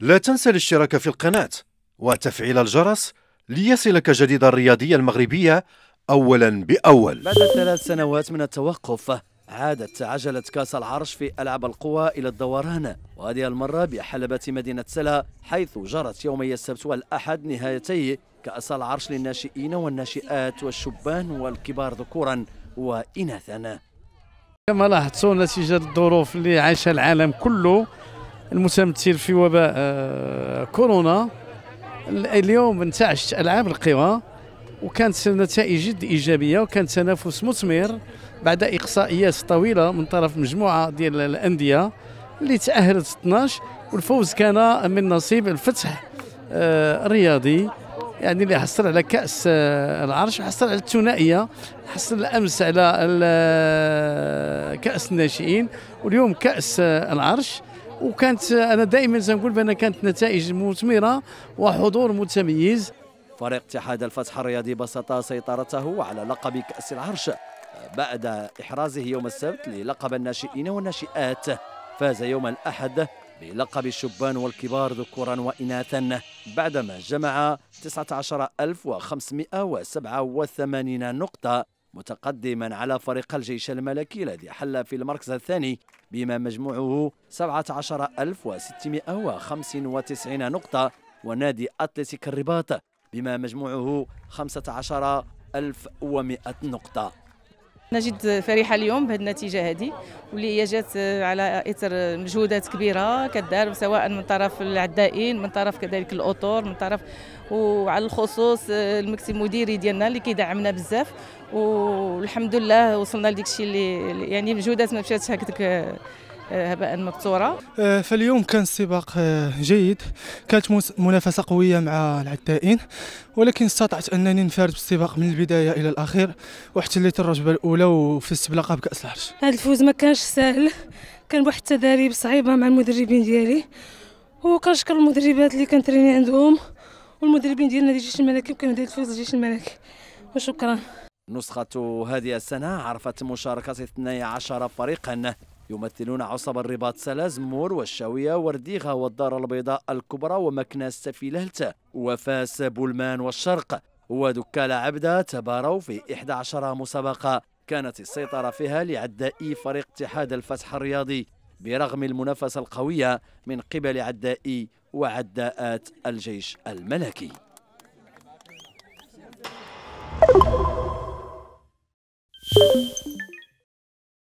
لا تنسى الاشتراك في القناة وتفعيل الجرس ليصلك جديد الرياضية المغربية أولا بأول بعد ثلاث سنوات من التوقف عادت عجلة كاس العرش في ألعاب القوى إلى الدوران وهذه المرة بحلبة مدينة سلا حيث جرت يومي السبت والأحد نهايتي كأس العرش للناشئين والناشئات والشبان والكبار ذكورا وإناثا كما لاحظتوا نتيجة الظروف اللي عاشها العالم كله المتمثل في وباء آه، كورونا اليوم انتعشت العاب القوى وكانت نتائج جد ايجابيه وكان تنافس مثمر بعد اقصائيات طويله من طرف مجموعه ديال الانديه اللي تاهلت 12 والفوز كان من نصيب الفتح آه، الرياضي يعني اللي حصل على كاس آه، العرش وحصل على الثنائيه حصل امس على كاس الناشئين واليوم كاس العرش وكانت انا دائما سنقول بان كانت نتائج مثمره وحضور متميز فريق اتحاد الفتح الرياضي بسط سيطرته على لقب كأس العرش بعد إحرازه يوم السبت للقب الناشئين والناشئات فاز يوم الأحد بلقب الشبان والكبار ذكورا وإناثا بعدما جمع 19587 نقطة متقدما على فريق الجيش الملكي الذي حل في المركز الثاني بما مجموعه 17695 نقطة ونادي أتلتيك الرباط بما مجموعه 15100 نقطة أنا جد فرحة اليوم بهذه النتيجة هذه واللي هي جات على إثر مجهودات كبيرة كدار سواء من طرف العدائين من طرف كذلك الأطور من طرف وعلى الخصوص المكتب المديري ديالنا اللي كيدعمنا بزاف والحمد لله وصلنا لديك الشيء اللي يعني مجهودات ما مشاتش هكذاك هباء مبثورة آه، فاليوم كان السباق آه، جيد كانت منافسة قوية مع العدائين ولكن استطعت أنني انفرد بالسباق من البداية إلى الأخير واحتليت الرجبة الأولى وفزت بلقب كأس العرش هذا الفوز ما كانش سهل كان بواحد التدريب صعيبة مع المدربين ديالي وكنشكر المدربات اللي كنتريني عندهم والمدربين ديالنا ديال جيش الملكي وكان ديال الفوز لجيش الملكي وشكرا نسخة هذه السنة عرفت مشاركة 12 فريقا يمثلون عصب الرباط سلاز مور والشاوية ورديغة والدار البيضاء الكبرى ومكناس سفيلهلتة وفاس بولمان والشرق ودكال عبدة تباروا في 11 مسابقة كانت السيطرة فيها لعدائي فريق اتحاد الفتح الرياضي برغم المنافسة القوية من قبل عدائي وعداءات الجيش الملكي you